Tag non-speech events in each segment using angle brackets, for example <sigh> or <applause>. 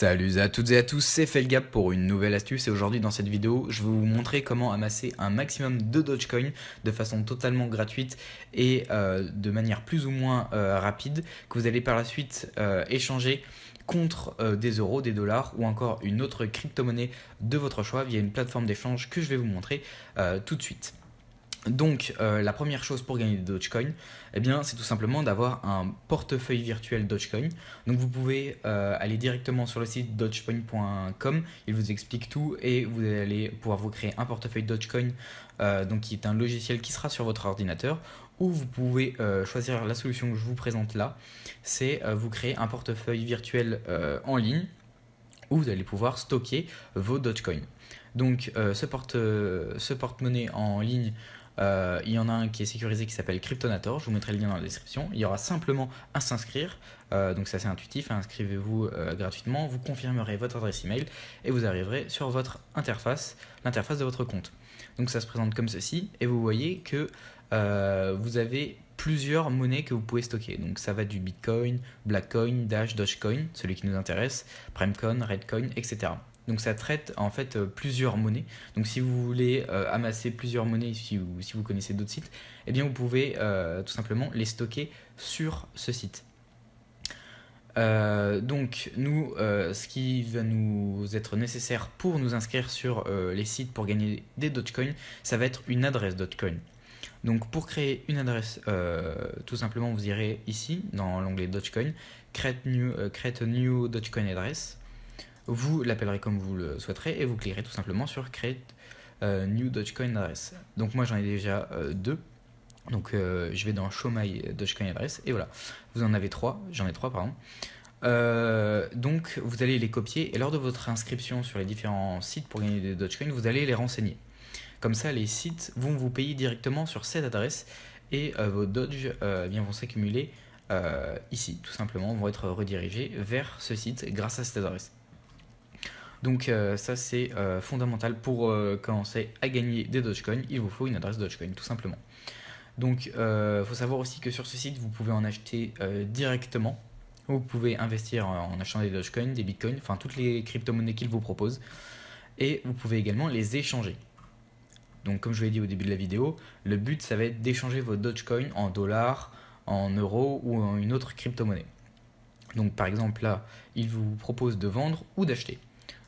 Salut à toutes et à tous, c'est Felgap pour une nouvelle astuce et aujourd'hui dans cette vidéo je vais vous montrer comment amasser un maximum de Dogecoin de façon totalement gratuite et euh, de manière plus ou moins euh, rapide que vous allez par la suite euh, échanger contre des euros, des dollars ou encore une autre crypto-monnaie de votre choix via une plateforme d'échange que je vais vous montrer tout de suite. Donc, euh, la première chose pour gagner des Dogecoin, eh bien, c'est tout simplement d'avoir un portefeuille virtuel Dogecoin. Donc, vous pouvez euh, aller directement sur le site dogecoin.com. Il vous explique tout et vous allez pouvoir vous créer un portefeuille Dogecoin, euh, donc qui est un logiciel qui sera sur votre ordinateur. Ou vous pouvez choisir la solution que je vous présente là. C'est vous créer un portefeuille virtuel en ligne où vous allez pouvoir stocker vos Dogecoin. Donc, ce porte-monnaie porte en ligne euh, il y en a un qui est sécurisé qui s'appelle Cryptonator. Je vous mettrai le lien dans la description. Il y aura simplement à s'inscrire. Euh, donc c'est assez intuitif. Hein. Inscrivez-vous euh, gratuitement. Vous confirmerez votre adresse email et vous arriverez sur votre interface, l'interface de votre compte. Donc ça se présente comme ceci et vous voyez que vous avez plusieurs monnaies que vous pouvez stocker. Donc ça va du Bitcoin, Blackcoin, Dash, Dogecoin, celui qui nous intéresse, Primecoin, Redcoin, etc. Donc ça traite en fait euh, plusieurs monnaies. Donc si vous voulez euh, amasser plusieurs monnaies, si vous, si vous connaissez d'autres sites, eh bien vous pouvez euh, tout simplement les stocker sur ce site. donc nous, ce qui va nous être nécessaire pour nous inscrire sur les sites pour gagner des Dogecoin, ça va être une adresse Dogecoin. Donc pour créer une adresse, tout simplement vous irez ici dans l'onglet Dogecoin, create new, create a new Dogecoin address vous l'appellerez comme vous le souhaiterez et vous cliquerez tout simplement sur Create euh, New Dogecoin Address. Donc moi j'en ai déjà euh, deux. Donc euh, je vais dans Show My Dogecoin Address et voilà. Vous en avez trois, j'en ai trois pardon. donc vous allez les copier et lors de votre inscription sur les différents sites pour gagner des Dogecoin, vous allez les renseigner. Comme ça, les sites vont vous payer directement sur cette adresse et vos Doge eh bien, vont s'accumuler ici, tout simplement, vont être redirigés vers ce site grâce à cette adresse. Donc euh, ça c'est euh, fondamental pour euh, commencer à gagner des Dogecoin, il vous faut une adresse Dogecoin tout simplement. Donc il faut savoir aussi que sur ce site vous pouvez en acheter directement. Vous pouvez investir en achetant des Dogecoin, des Bitcoin, enfin toutes les crypto-monnaies qu'il vous propose. Et vous pouvez également les échanger. Donc comme je vous l'ai dit au début de la vidéo, le but ça va être d'échanger vos Dogecoin en dollars, en euros ou en une autre crypto-monnaie. Donc par exemple là, il vous propose de vendre ou d'acheter.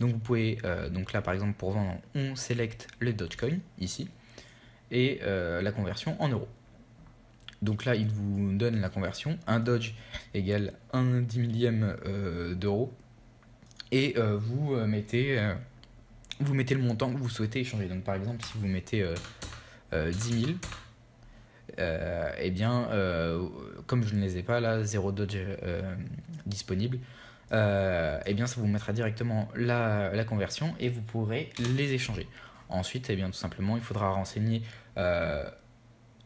Donc vous pouvez, euh, donc là par exemple pour vendre, on sélecte le Dogecoin ici et euh, la conversion en euros. Donc là il vous donne la conversion, un Doge égale un dix millième d'euro. d'euros et euh, vous mettez vous mettez le montant que vous souhaitez échanger. Donc par exemple si vous mettez 10 000 et bien, comme je ne les ai pas là, zéro Doge disponible, euh, eh bien ça vous mettra directement la, la, conversion et vous pourrez les échanger. Ensuite, eh bien, tout simplement, il faudra renseigner euh,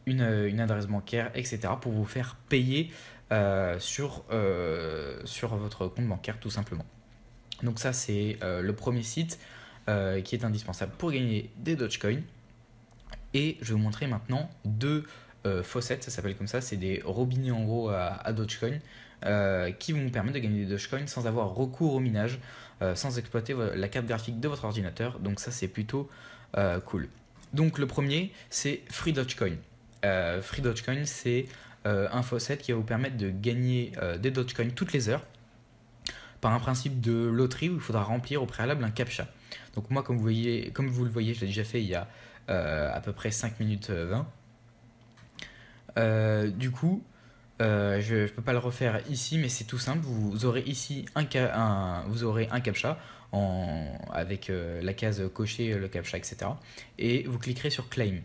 une, adresse bancaire, etc. pour vous faire payer euh, sur, sur votre compte bancaire tout simplement. Donc ça, c'est le premier site qui est indispensable pour gagner des Dogecoin. Et je vais vous montrer maintenant deux fossettes, ça s'appelle comme ça, c'est des robinets en gros à Dogecoin. Euh, qui vont vous permettre de gagner des Dogecoin sans avoir recours au minage, euh, sans exploiter la carte graphique de votre ordinateur. Donc ça c'est plutôt euh, cool. Donc le premier c'est Free Dogecoin. Free Dogecoin c'est un faucet qui va vous permettre de gagner des Dogecoin toutes les heures par un principe de loterie où il faudra remplir au préalable un captcha. Donc moi comme vous, voyez, comme vous le voyez je l'ai déjà fait il y a à peu près 5 minutes 20. du coup, euh, je ne peux pas le refaire ici, mais c'est tout simple. Vous aurez ici un, un vous aurez un captcha avec euh, la case cocher le captcha, etc. Et vous cliquerez sur claim.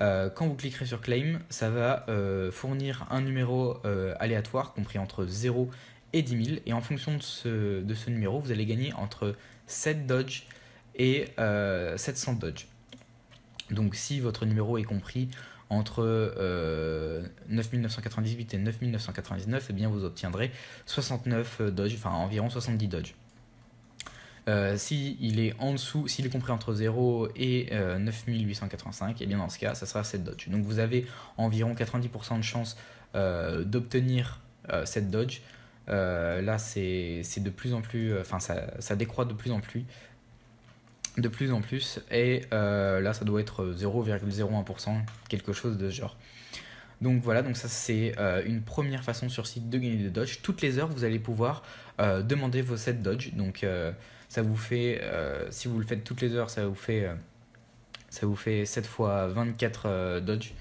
Euh, quand vous cliquerez sur claim, ça va fournir un numéro aléatoire compris entre 0 et 10 000. Et en fonction de ce, numéro, vous allez gagner entre 7 dodge et 700 dodge. Donc si votre numéro est compris entre 9998 euh, et 9999, eh bien vous obtiendrez 69 euh, Dodge, enfin environ 70 Dodge. Euh, s'il est en dessous, s'il est compris entre 0 et 9885, euh, et eh bien dans ce cas, ça sera cette Dodge. Donc vous avez environ 90% de chance d'obtenir cette Dodge. là, c'est de plus en plus, enfin, ça, ça, décroît de plus en plus de plus en plus. Et euh, là, ça doit être 0,01%, euh, quelque chose de ce genre. Donc voilà, donc ça c'est euh, une première façon sur site de gagner des dodge. Toutes les heures, vous allez pouvoir demander vos 7 dodge. Donc ça vous fait, si vous le faites toutes les heures, ça vous fait, ça vous fait 7 fois 24 dodge.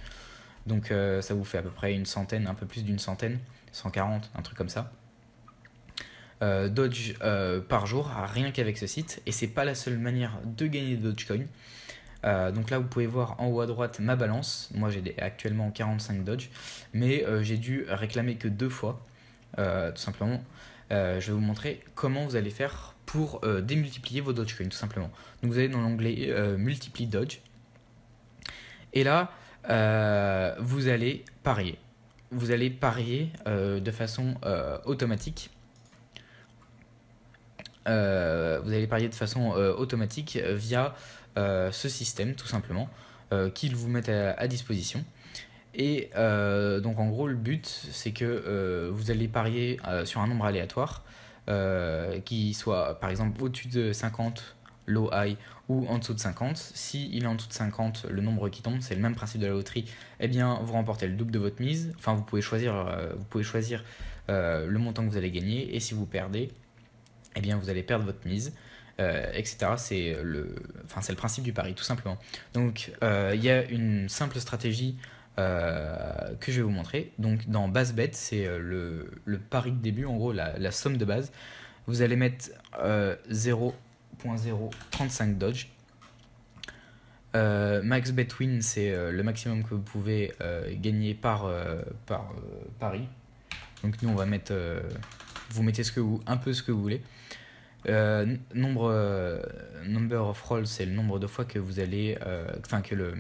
Donc ça vous fait à peu près une centaine, un peu plus d'une centaine, 140, un truc comme ça. Euh, dodge euh, par jour, rien qu'avec ce site. Et c'est pas la seule manière de gagner de dodge Euh, donc là, vous pouvez voir en haut à droite ma balance. Moi, j'ai actuellement 45 dodge mais euh, j'ai dû réclamer que deux fois, tout simplement. je vais vous montrer comment vous allez faire pour démultiplier vos coins tout simplement. Donc vous allez dans l'onglet Multiply dodge Et là, vous allez parier. Vous allez parier de façon automatique euh, vous allez parier de façon euh, automatique euh, via ce système tout simplement qu'il vous met à, disposition. Et donc en gros le but c'est que vous allez parier sur un nombre aléatoire qui soit par exemple au-dessus de 50 low high ou en dessous de 50. Si il est en dessous de 50, le nombre qui tombe, c'est le même principe de la loterie, et eh bien vous remportez le double de votre mise. Enfin vous pouvez choisir, vous pouvez choisir le montant que vous allez gagner et si vous perdez, eh bien vous allez perdre votre mise. Euh, etc. C'est euh, le, enfin, c'est le principe du pari, tout simplement. Donc, euh, il y a une simple stratégie que je vais vous montrer. Donc, dans base bet, c'est le, pari de début, en gros, la, la somme de base. Vous allez mettre 0.035 dodge. max bet win, c'est le maximum que vous pouvez gagner par, par pari. Donc, nous, on va mettre vous mettez ce que vous, un peu ce que vous voulez. Euh, euh, number of rolls, c'est le nombre de fois que vous allez, euh, enfin que le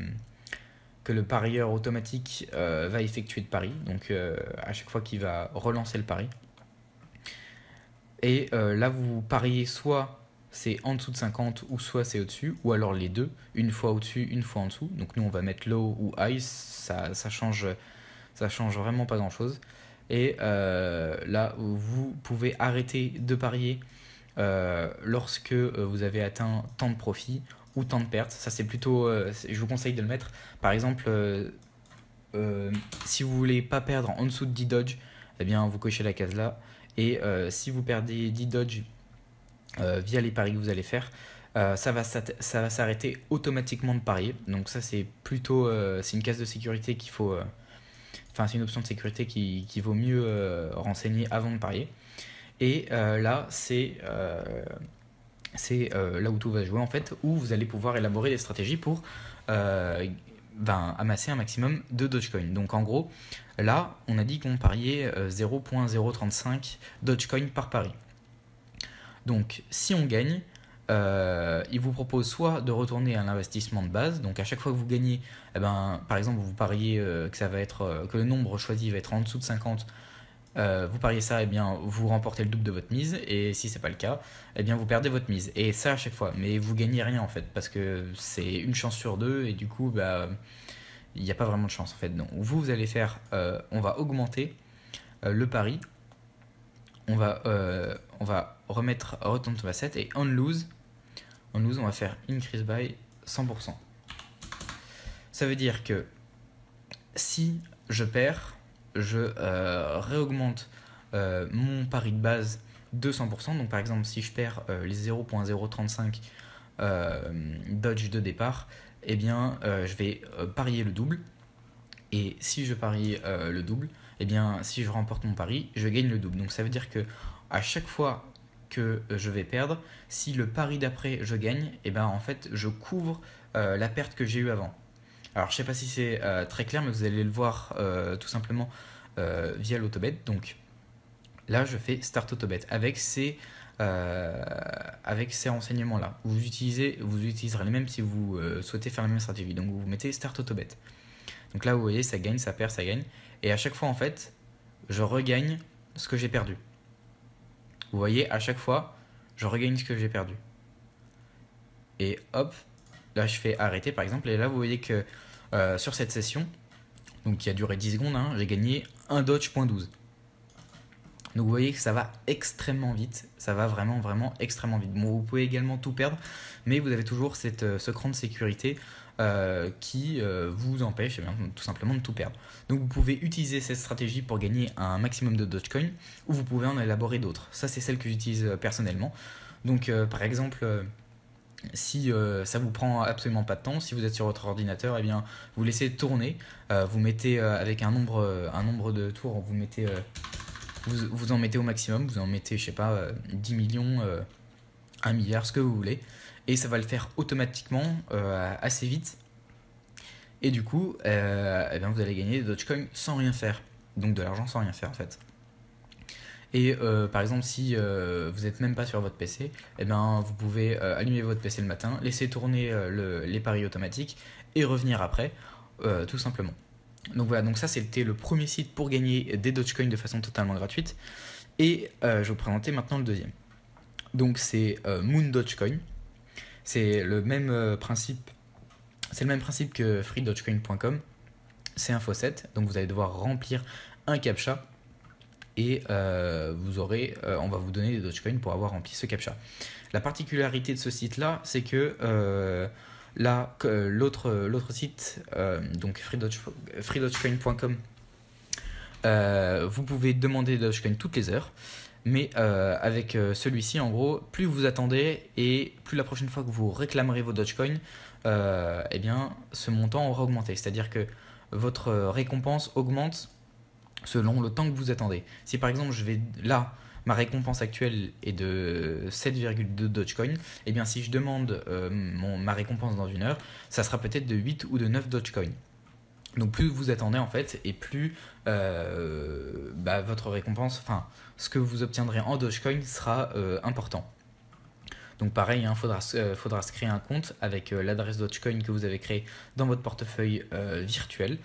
que le parieur automatique va effectuer de pari, donc à chaque fois qu'il va relancer le pari. Et là, vous pariez soit c'est en dessous de 50 ou soit c'est au-dessus, ou alors les deux, une fois au-dessus, une fois en dessous. Donc nous on va mettre low ou high, ça, ça, change, ça change vraiment pas grand-chose. Et euh, là, vous pouvez arrêter de parier euh, lorsque euh, vous avez atteint tant de profit ou tant de pertes. Ça, c'est plutôt. je vous conseille de le mettre. Par exemple, si vous voulez pas perdre en dessous de 10 dodge, eh bien, vous cochez la case là. Et si vous perdez 10 dodge via les paris que vous allez faire, ça va, ça va s'arrêter automatiquement de parier. Donc ça c'est plutôt c'est une case de sécurité qu'il faut, c'est une option de sécurité qui, vaut mieux euh, renseigner avant de parier. Et euh, là, c'est euh, là où tout va jouer en fait, où vous allez pouvoir élaborer des stratégies pour ben, amasser un maximum de Dogecoin. Donc en gros, là, on a dit qu'on pariait 0.035 Dogecoin par pari. Donc si on gagne, euh, il vous propose soit de retourner à l'investissement de base, donc à chaque fois que vous gagnez, eh ben, par exemple vous pariez euh, que, ça va être, euh, que le nombre choisi va être en dessous de 50, vous pariez ça, et eh bien, vous remportez le double de votre mise, et si c'est pas le cas, eh bien, vous perdez votre mise. Et ça à chaque fois, mais vous gagnez rien en fait, parce que c'est une chance sur deux, et du coup, bah, il n'y a pas vraiment de chance en fait. Donc vous, vous allez faire, on va augmenter le pari, on va, on va remettre return to asset et on lose nous on va faire increase by 100%. Ça veut dire que si je perds, je euh, réaugmente euh, mon pari de base de 100%. Donc par exemple, si je perds euh, les 0.035 dodge de départ, eh bien je vais parier le double. Et si je parie le double, eh bien si je remporte mon pari, je gagne le double. Donc ça veut dire que à chaque fois que euh, je vais perdre. Si le pari d'après je gagne, et eh ben en fait je couvre euh, la perte que j'ai eue avant. Alors je sais pas si c'est euh, très clair, mais vous allez le voir tout simplement via l'autobet. Donc là je fais start autobet avec ces avec ces renseignements là. Vous utilisez, vous utiliserez les mêmes si vous souhaitez faire la même stratégie. Donc vous mettez start autobet. Donc là vous voyez ça gagne, ça perd, ça gagne, et à chaque fois en fait je regagne ce que j'ai perdu. Vous voyez, à chaque fois, je regagne ce que j'ai perdu. Et hop, là je fais arrêter par exemple, et là vous voyez que euh, sur cette session, donc qui a duré 10 secondes, hein, j'ai gagné un dodge.12. Donc vous voyez que ça va extrêmement vite, ça va vraiment vraiment extrêmement vite. Bon, vous pouvez également tout perdre, mais vous avez toujours cette, euh, ce cran de sécurité euh, qui euh, vous empêche eh tout simplement de tout perdre. Donc vous pouvez utiliser cette stratégie pour gagner un maximum de Dogecoin ou vous pouvez en élaborer d'autres. Ça c'est celle que j'utilise euh, personnellement. Donc par exemple si ça vous prend absolument pas de temps, si vous êtes sur votre ordinateur, eh bien vous laissez tourner, vous mettez avec un nombre, un nombre de tours, vous mettez, vous, en mettez au maximum, vous en mettez je sais pas 10 millions, 1 milliard, ce que vous voulez, et ça va le faire automatiquement euh, assez vite. Et du coup, euh, eh ben, vous allez gagner des Dogecoin sans rien faire. Donc de l'argent sans rien faire en fait. Et euh, par exemple, si vous n'êtes même pas sur votre PC, eh bien, vous pouvez allumer votre PC le matin, laisser tourner les paris automatiques et revenir après, tout simplement. Donc voilà, donc ça c'était le premier site pour gagner des Dogecoin de façon totalement gratuite. Et je vais vous présenter maintenant le deuxième. Donc c'est Moon Dogecoin. C'est le même euh, principe. C'est le même principe que freedogecoin.com. C'est un faux set, donc vous allez devoir remplir un captcha et euh, vous aurez, euh, on va vous donner des Dogecoin pour avoir rempli ce captcha. La particularité de ce site-là, c'est que là, l'autre, l'autre site, donc freedogecoin.com, vous pouvez demander des Dogecoin toutes les heures. Mais euh, avec euh, celui-ci, en gros, plus vous attendez et plus la prochaine fois que vous réclamerez vos Dogecoin, euh, eh bien, ce montant aura augmenté. C'est-à-dire que votre récompense augmente selon le temps que vous attendez. Si par exemple, je vais là, ma récompense actuelle est de 7,2 Dogecoin, eh bien, si je demande ma récompense dans une heure, ça sera peut-être de 8 ou de 9 Dogecoin. Donc plus vous attendez en fait, et plus bah, votre récompense, enfin, ce que vous obtiendrez en Dogecoin sera euh, important. Donc pareil, il hein, euh, faudra, se créer un compte avec euh, l'adresse Dogecoin que vous avez créée dans votre portefeuille virtuel.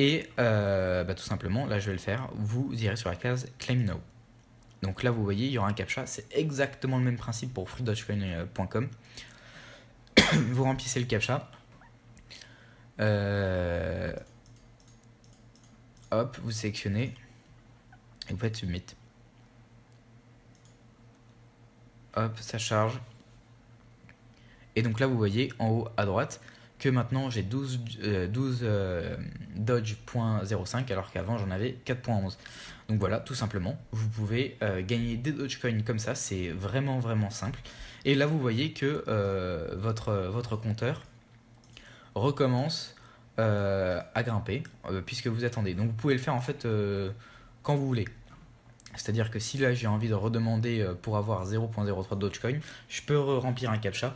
Et bah, tout simplement, là je vais le faire, vous irez sur la case Claim Now. Donc là vous voyez, il y aura un CAPTCHA, c'est exactement le même principe pour freedogecoin.com. <coughs> vous remplissez le CAPTCHA. hop, vous sélectionnez vous faites submit. Hop, ça charge. Et donc là, vous voyez en haut à droite que maintenant j'ai 12, 12 Dodge.05 alors qu'avant j'en avais 4.11. Donc voilà, tout simplement, vous pouvez euh, gagner des coins comme ça, c'est vraiment vraiment simple. Et là, vous voyez que euh, votre, votre compteur recommence euh, à grimper puisque vous attendez. Donc vous pouvez le faire en fait quand vous voulez. C'est-à-dire que si là j'ai envie de redemander euh, pour avoir 0.03 Dogecoin, je peux remplir un CAPTCHA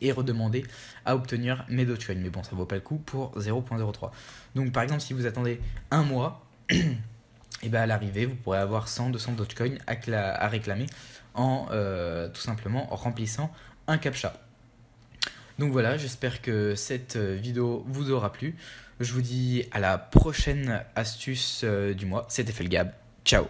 et redemander à obtenir mes Dogecoin. Mais bon, ça vaut pas le coup pour 0.03. Donc par exemple, si vous attendez un mois, et <clears throat> eh bien à l'arrivée, vous pourrez avoir 100, 200 Dogecoin à, à réclamer en euh, tout simplement remplissant un CAPTCHA. Donc voilà, j'espère que cette euh, vidéo vous aura plu. Je vous dis à la prochaine astuce du mois. C'était Felgab. Ciao